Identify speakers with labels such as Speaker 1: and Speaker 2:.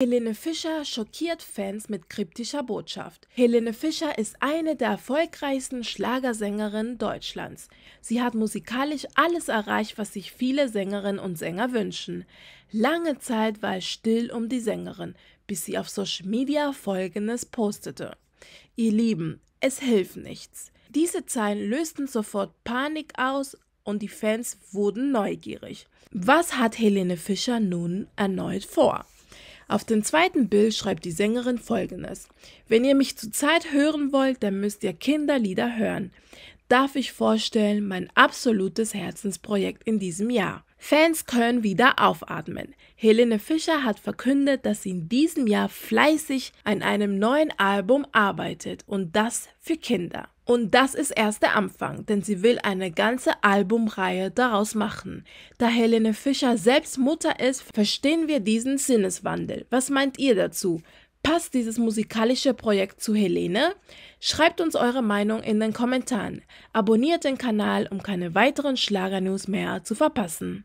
Speaker 1: Helene Fischer schockiert Fans mit kryptischer Botschaft. Helene Fischer ist eine der erfolgreichsten Schlagersängerinnen Deutschlands. Sie hat musikalisch alles erreicht, was sich viele Sängerinnen und Sänger wünschen. Lange Zeit war es still um die Sängerin, bis sie auf Social Media Folgendes postete. Ihr Lieben, es hilft nichts. Diese Zeilen lösten sofort Panik aus und die Fans wurden neugierig. Was hat Helene Fischer nun erneut vor? Auf dem zweiten Bild schreibt die Sängerin folgendes. Wenn ihr mich zurzeit hören wollt, dann müsst ihr Kinderlieder hören darf ich vorstellen mein absolutes Herzensprojekt in diesem Jahr. Fans können wieder aufatmen. Helene Fischer hat verkündet, dass sie in diesem Jahr fleißig an einem neuen Album arbeitet und das für Kinder. Und das ist erst der Anfang, denn sie will eine ganze Albumreihe daraus machen. Da Helene Fischer selbst Mutter ist, verstehen wir diesen Sinneswandel. Was meint ihr dazu? Passt dieses musikalische Projekt zu Helene? Schreibt uns eure Meinung in den Kommentaren. Abonniert den Kanal, um keine weiteren Schlager-News mehr zu verpassen.